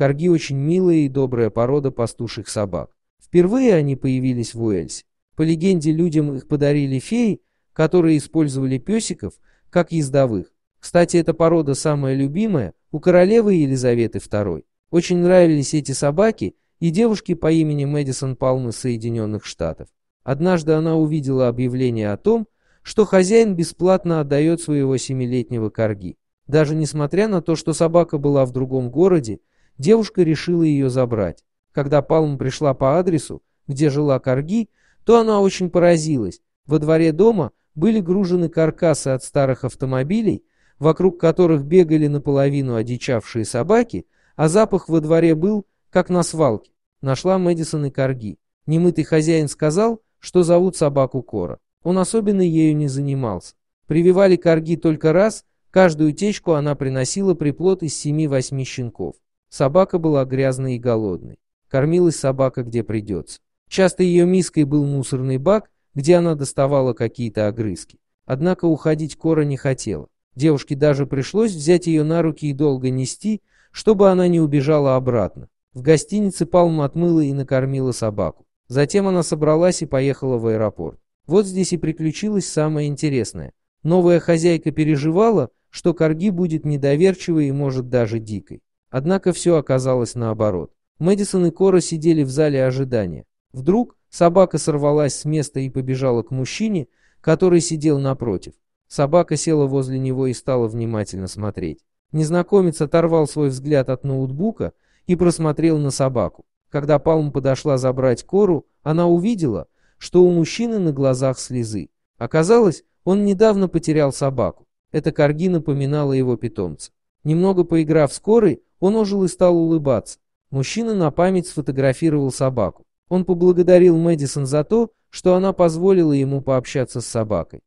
Корги очень милая и добрая порода пастуших собак. Впервые они появились в Уэльсе. По легенде, людям их подарили феи, которые использовали песиков как ездовых. Кстати, эта порода самая любимая у королевы Елизаветы II. Очень нравились эти собаки и девушке по имени Мэдисон Палмы Соединенных Штатов. Однажды она увидела объявление о том, что хозяин бесплатно отдает своего семилетнего корги. Даже несмотря на то, что собака была в другом городе, девушка решила ее забрать. Когда Палм пришла по адресу, где жила Карги, то она очень поразилась. Во дворе дома были гружены каркасы от старых автомобилей, вокруг которых бегали наполовину одичавшие собаки, а запах во дворе был, как на свалке. Нашла Мэдисон и Карги. Немытый хозяин сказал, что зовут собаку Кора. Он особенно ею не занимался. Прививали Карги только раз, каждую течку она приносила приплод из семи-восьми щенков. Собака была грязной и голодной. Кормилась собака где придется. Часто ее миской был мусорный бак, где она доставала какие-то огрызки. Однако уходить Кора не хотела. Девушке даже пришлось взять ее на руки и долго нести, чтобы она не убежала обратно. В гостинице Палм отмыла и накормила собаку. Затем она собралась и поехала в аэропорт. Вот здесь и приключилось самое интересное. Новая хозяйка переживала, что Корги будет недоверчивой и может даже дикой. Однако все оказалось наоборот. Мэдисон и Кора сидели в зале ожидания. Вдруг собака сорвалась с места и побежала к мужчине, который сидел напротив. Собака села возле него и стала внимательно смотреть. Незнакомец оторвал свой взгляд от ноутбука и просмотрел на собаку. Когда Палм подошла забрать Кору, она увидела, что у мужчины на глазах слезы. Оказалось, он недавно потерял собаку. Эта корги напоминала его питомца. Немного поиграв с Корой, он ожил и стал улыбаться. Мужчина на память сфотографировал собаку. Он поблагодарил Мэдисон за то, что она позволила ему пообщаться с собакой.